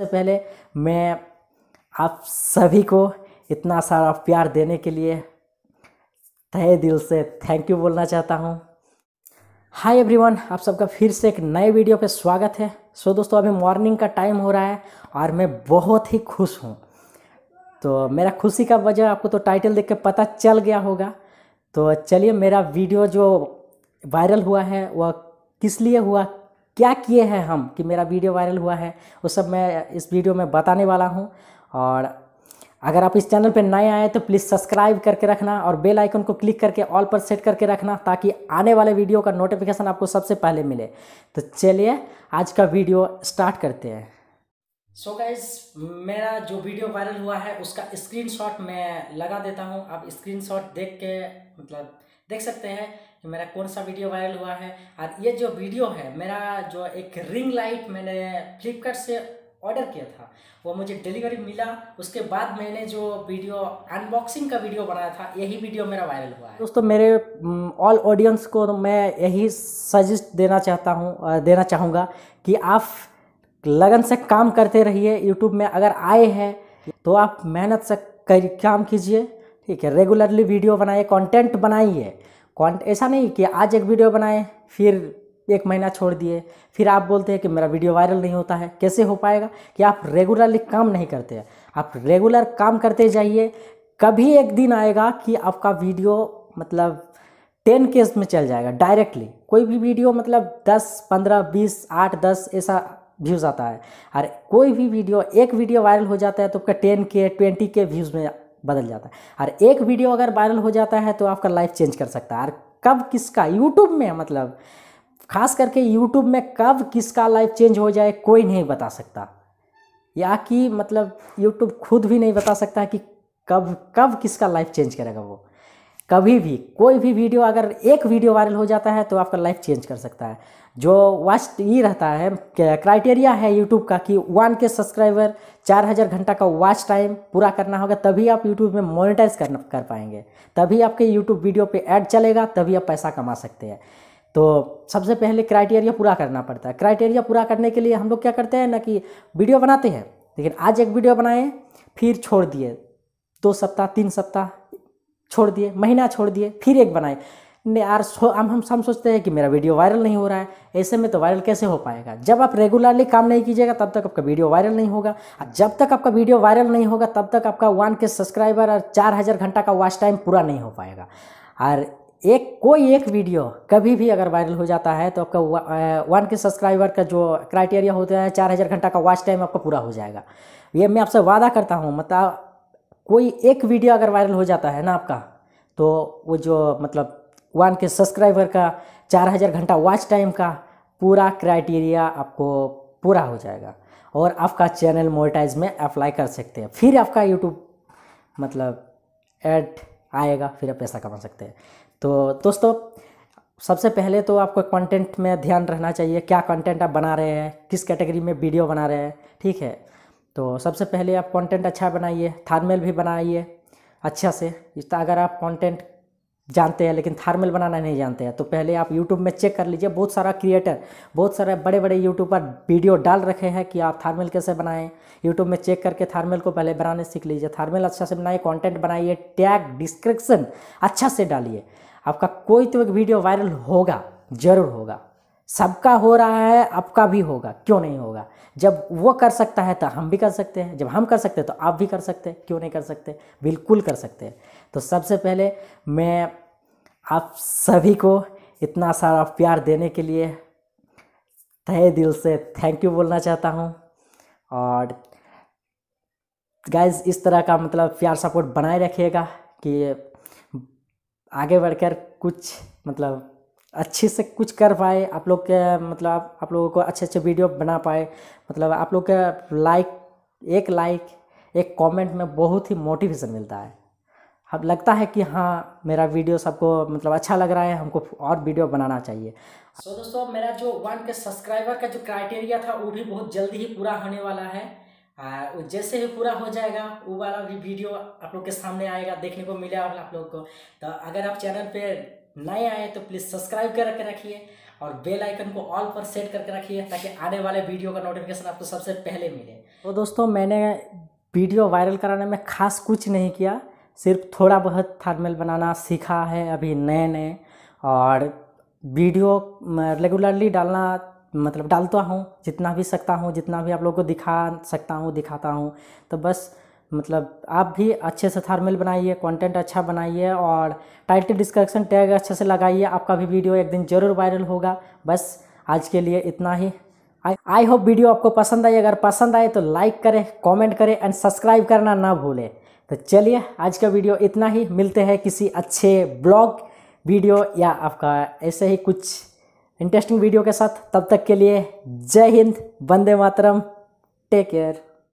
सबसे पहले मैं आप सभी को इतना सारा प्यार देने के लिए तहे दिल से थैंक यू बोलना चाहता हूँ हाय एवरीवन आप सबका फिर से एक नए वीडियो पे स्वागत है सो दोस्तों अभी मॉर्निंग का टाइम हो रहा है और मैं बहुत ही खुश हूँ तो मेरा खुशी का वजह आपको तो टाइटल देख के पता चल गया होगा तो चलिए मेरा वीडियो जो वायरल हुआ है वह किस लिए हुआ क्या किए हैं हम कि मेरा वीडियो वायरल हुआ है वो सब मैं इस वीडियो में बताने वाला हूँ और अगर आप इस चैनल पर नए आए तो प्लीज़ सब्सक्राइब करके रखना और बेल आइकन को क्लिक करके ऑल पर सेट करके रखना ताकि आने वाले वीडियो का नोटिफिकेशन आपको सबसे पहले मिले तो चलिए आज का वीडियो स्टार्ट करते हैं सो so गाइज मेरा जो वीडियो वायरल हुआ है उसका स्क्रीनशॉट मैं लगा देता हूँ आप स्क्रीनशॉट देख के मतलब देख सकते हैं कि मेरा कौन सा वीडियो वायरल हुआ है और ये जो वीडियो है मेरा जो एक रिंग लाइट मैंने फ्लिपकार्ट से ऑर्डर किया था वो मुझे डिलीवरी मिला उसके बाद मैंने जो वीडियो अनबॉक्सिंग का वीडियो बनाया था यही वीडियो मेरा वायरल हुआ है दोस्तों मेरे ऑल ऑडियंस को तो मैं यही सजेस्ट देना चाहता हूँ देना चाहूँगा कि आप लगन से काम करते रहिए यूट्यूब में अगर आए हैं तो आप मेहनत से कर, काम कीजिए ठीक है रेगुलरली वीडियो बनाइए कंटेंट बनाइए कॉन्ट ऐसा नहीं कि आज एक वीडियो बनाए फिर एक महीना छोड़ दिए फिर आप बोलते हैं कि मेरा वीडियो वायरल नहीं होता है कैसे हो पाएगा कि आप रेगुलरली काम नहीं करते हैं आप रेगुलर काम करते जाइए कभी एक दिन आएगा कि आपका वीडियो मतलब टेन केस में चल जाएगा डायरेक्टली कोई भी वीडियो मतलब दस पंद्रह बीस आठ दस ऐसा व्यूज़ आता है और कोई भी वीडियो एक वीडियो वायरल हो जाता है तो आपका टेन के ट्वेंटी के व्यूज़ में बदल जाता है और एक वीडियो अगर वायरल हो जाता है तो आपका लाइफ चेंज कर सकता है और कब किसका यूट्यूब में मतलब खास करके यूट्यूब में कब किसका लाइफ चेंज हो जाए कोई नहीं बता सकता या कि मतलब यूट्यूब खुद भी नहीं बता सकता कि कब कब किसका लाइफ चेंज करेगा वो कभी भी कोई भी वीडियो अगर एक वीडियो वायरल हो जाता है तो आपका लाइफ चेंज कर सकता है जो वास्ट ये रहता है क्राइटेरिया है यूट्यूब का कि वन के सब्सक्राइबर चार हज़ार घंटा का वॉच टाइम पूरा करना होगा तभी आप यूट्यूब में मोनेटाइज कर कर पाएंगे तभी आपके यूट्यूब वीडियो पे ऐड चलेगा तभी आप पैसा कमा सकते हैं तो सबसे पहले क्राइटेरिया पूरा करना पड़ता है क्राइटेरिया पूरा करने के लिए हम लोग क्या करते हैं ना कि वीडियो बनाते हैं लेकिन आज एक वीडियो बनाए फिर छोड़ दिए दो सप्ताह तीन सप्ताह छोड़ दिए महीना छोड़ दिए फिर एक बनाए यार हम हम हम सोचते हैं कि मेरा वीडियो वायरल नहीं हो रहा है ऐसे में तो वायरल कैसे हो पाएगा जब आप रेगुलरली काम नहीं कीजिएगा तब तक आपका वीडियो वायरल नहीं होगा जब तक आपका वीडियो वायरल नहीं होगा तब तक आपका वन के सब्सक्राइबर और चार हज़ार घंटा का वॉच टाइम पूरा नहीं हो पाएगा और एक कोई एक वीडियो कभी भी अगर वायरल हो जाता है तो आपका वन के सब्सक्राइबर का जो क्राइटेरिया होता है चार हज़ार घंटा का वॉच टाइम आपका पूरा हो जाएगा ये मैं आपसे वादा करता हूँ मतलब कोई एक वीडियो अगर वायरल हो जाता है ना आपका तो वो जो मतलब वन के सब्सक्राइबर का चार हज़ार घंटा वॉच टाइम का पूरा क्राइटेरिया आपको पूरा हो जाएगा और आपका चैनल मोनेटाइज में अप्लाई कर सकते हैं फिर आपका यूट्यूब मतलब ऐड आएगा फिर आप पैसा कमा सकते हैं तो दोस्तों सबसे पहले तो आपको कंटेंट में ध्यान रखना चाहिए क्या कंटेंट आप बना रहे हैं किस कैटेगरी में वीडियो बना रहे हैं ठीक है तो सबसे पहले आप कंटेंट अच्छा बनाइए थार्मेल भी बनाइए अच्छा से अगर आप कंटेंट जानते हैं लेकिन थारमेल बनाना नहीं जानते हैं तो पहले आप यूट्यूब में चेक कर लीजिए बहुत सारा क्रिएटर बहुत सारे बड़े बड़े यूट्यूबर वीडियो डाल रखे हैं कि आप थारमेल कैसे बनाएं यूट्यूब में चेक करके थार्मेल को पहले बनाने सीख लीजिए थारमेल अच्छा से बनाइए कॉन्टेंट बनाइए टैग डिस्क्रिप्सन अच्छा से डालिए आपका कोई तो एक वीडियो वायरल होगा ज़रूर होगा सबका हो रहा है आपका भी होगा क्यों नहीं होगा जब वो कर सकता है तो हम भी कर सकते हैं जब हम कर सकते हैं तो आप भी कर सकते हैं क्यों नहीं कर सकते बिल्कुल कर सकते हैं तो सबसे पहले मैं आप सभी को इतना सारा प्यार देने के लिए तहे दिल से थैंक यू बोलना चाहता हूँ और गाइज इस तरह का मतलब प्यार सपोर्ट बनाए रखिएगा कि आगे बढ़कर कुछ मतलब अच्छे से कुछ कर पाए आप लोग के मतलब आप लोगों को अच्छे अच्छे वीडियो बना पाए मतलब आप लोग के लाइक एक लाइक एक कमेंट में बहुत ही मोटिवेशन मिलता है अब लगता है कि हाँ मेरा वीडियो सबको मतलब अच्छा लग रहा है हमको और वीडियो बनाना चाहिए सो so, दोस्तों मेरा जो वन के सब्सक्राइबर का जो क्राइटेरिया था वो भी बहुत जल्दी ही पूरा होने वाला है वो जैसे ही पूरा हो जाएगा वो वाला भी वीडियो आप लोग के सामने आएगा देखने को मिलेगा आप लोग को तो अगर आप चैनल पे नए आए तो प्लीज़ सब्सक्राइब करके रखिए और बेल आइकन को ऑल पर सेट करके रखिए ताकि आने वाले वीडियो का नोटिफिकेशन आपको सबसे पहले मिले तो दोस्तों मैंने वीडियो वायरल कराने में खास कुछ नहीं किया सिर्फ थोड़ा बहुत थर्मल बनाना सीखा है अभी नए नए और वीडियो रेगुलरली डालना मतलब डालता हूँ जितना भी सकता हूँ जितना भी आप लोगों को दिखा सकता हूँ दिखाता हूँ तो बस मतलब आप भी अच्छे से थर्मल बनाइए कंटेंट अच्छा बनाइए और टाइटल डिस्क्रिप्शन टैग अच्छे से लगाइए आपका भी वीडियो एक दिन ज़रूर वायरल होगा बस आज के लिए इतना ही आई होप वीडियो आपको पसंद आई अगर पसंद आए तो लाइक करें कमेंट करें एंड सब्सक्राइब करना ना भूलें तो चलिए आज का वीडियो इतना ही मिलते हैं किसी अच्छे ब्लॉग वीडियो या आपका ऐसे ही कुछ इंटरेस्टिंग वीडियो के साथ तब तक के लिए जय हिंद वंदे मातरम टेक केयर